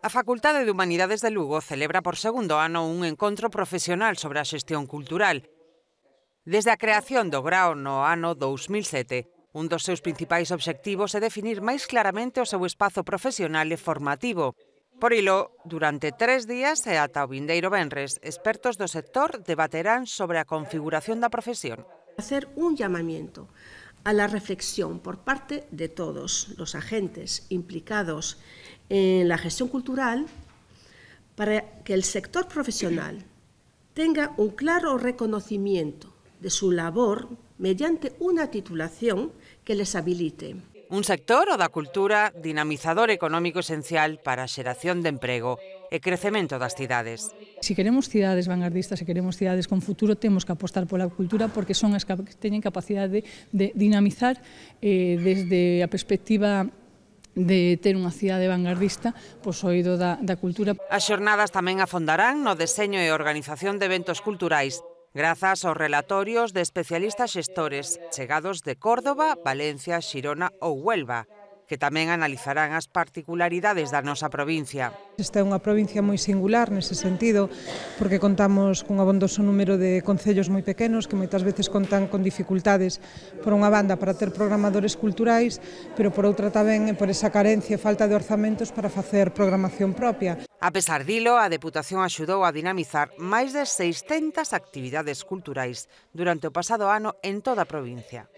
A Facultade de Humanidades de Lugo celebra por segundo ano un encontro profesional sobre a xestión cultural. Desde a creación do grao no ano 2007, un dos seus principais obxectivos é definir máis claramente o seu espazo profesional e formativo. Por ilo, durante tres días e ata o vindeiro Benres, expertos do sector debaterán sobre a configuración da profesión. Hacer un llamamiento a la reflexión por parte de todos los agentes implicados en la gestión cultural para que el sector profesional tenga un claro reconocimiento de su labor mediante una titulación que les habilite. Un sector o da cultura dinamizador económico esencial para a xeración de emprego e crecemento das cidades. Se queremos cidades vanguardistas, se queremos cidades con futuro, temos que apostar pola cultura porque son as que teñen capacidade de, de dinamizar eh, desde a perspectiva de ter unha cidade vanguardista pois oído da, da cultura. As xornadas tamén afondarán no deseño e organización de eventos culturais grazas aos relatorios de especialistas xestores chegados de Córdoba, Valencia, Xirona ou Huelva, que tamén analizarán as particularidades da nosa provincia. Esta é unha provincia moi singular nese sentido, porque contamos cun abondoso número de concellos moi pequenos que moitas veces contan con dificultades por unha banda para ter programadores culturais, pero por outra tamén por esa carencia e falta de orzamentos para facer programación propia. A pesar dilo, a Deputación axudou a dinamizar máis de 600 actividades culturais durante o pasado ano en toda a provincia.